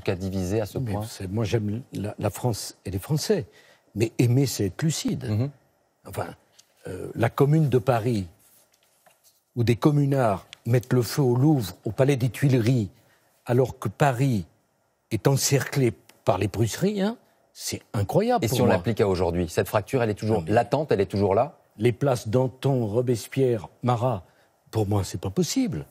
qu'à diviser à ce point Moi, j'aime la, France et les Français, mais aimer, c'est être lucide. Mhm. Enfin, euh, la commune de Paris, où des communards mettent le feu au Louvre, au Palais des Tuileries, alors que Paris est encerclé par les Prusseries, hein, c'est incroyable. Et si on l'applique à aujourd'hui, cette fracture, elle est toujours ah, latente, elle est toujours là Les places Danton, Robespierre, Marat, pour moi, c'est pas possible.